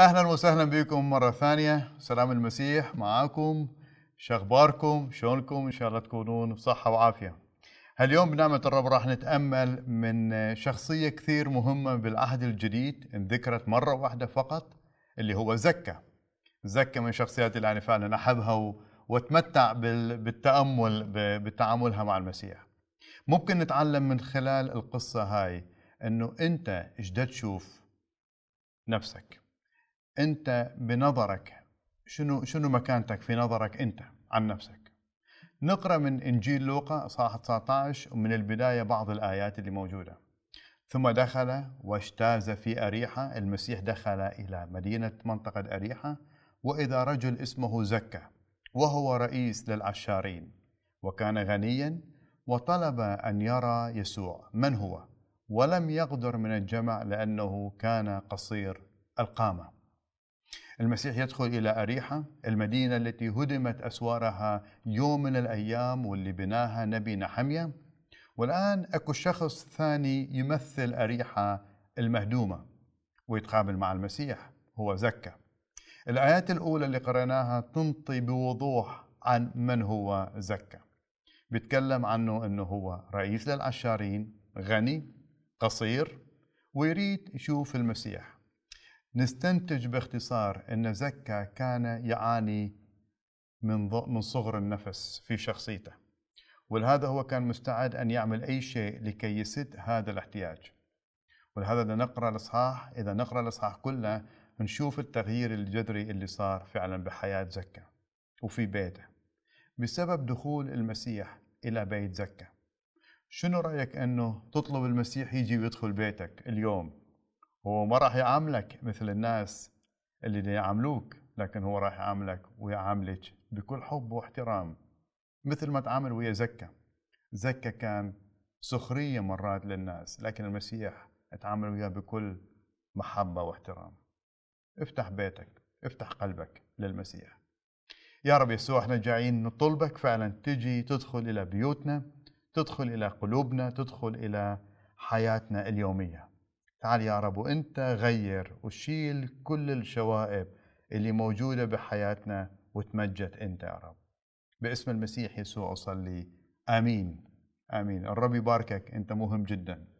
اهلا وسهلا بكم مره ثانيه سلام المسيح معاكم شخباركم شلونكم ان شاء الله تكونون بصحه وعافيه اليوم بنعمه الرب راح نتامل من شخصيه كثير مهمه بالعهد الجديد انذكرت مره واحده فقط اللي هو زكا زكا من شخصيات اللي انا فعلا احبها واتمتع بالتامل بتعاملها مع المسيح ممكن نتعلم من خلال القصه هاي انه انت ايش تشوف نفسك انت بنظرك شنو شنو مكانتك في نظرك انت عن نفسك نقرا من انجيل لوقا اصحاح 19 ومن البدايه بعض الايات اللي موجوده ثم دخل واجتاز في اريحه المسيح دخل الى مدينه منطقه اريحه واذا رجل اسمه زكا وهو رئيس للعشارين وكان غنيا وطلب ان يرى يسوع من هو ولم يقدر من الجمع لانه كان قصير القامه المسيح يدخل إلى أريحة المدينة التي هدمت أسوارها يوم من الأيام واللي بناها نبي نحمية والآن أكو شخص ثاني يمثل أريحة المهدومة ويتقابل مع المسيح هو زكا الآيات الأولى اللي قرأناها تنطي بوضوح عن من هو زكا بيتكلم عنه أنه هو رئيس للعشارين غني قصير ويريد يشوف المسيح نستنتج باختصار أن زكا كان يعاني من من صغر النفس في شخصيته ولهذا هو كان مستعد أن يعمل أي شيء لكي يسد هذا الاحتياج ولهذا إذا نقرأ الإصحاح إذا نقرأ الإصحاح كله نشوف التغيير الجذري اللي صار فعلا بحياة زكا وفي بيته بسبب دخول المسيح إلى بيت زكا شنو رأيك أنه تطلب المسيح يجي ويدخل بيتك اليوم هو ما راح يعاملك مثل الناس اللي يعاملوك لكن هو راح يعاملك ويعاملك بكل حب واحترام مثل ما تعامل ويا زكا زكا كان سخرية مرات للناس لكن المسيح اتعامل وياه بكل محبة واحترام افتح بيتك افتح قلبك للمسيح يا رب يسوع احنا جايين نطلبك فعلا تجي تدخل إلى بيوتنا تدخل إلى قلوبنا تدخل إلى حياتنا اليوميه تعال يا رب وانت غير وشيل كل الشوائب اللي موجوده بحياتنا وتمجد انت يا رب باسم المسيح يسوع اصلي امين امين الرب يباركك انت مهم جدا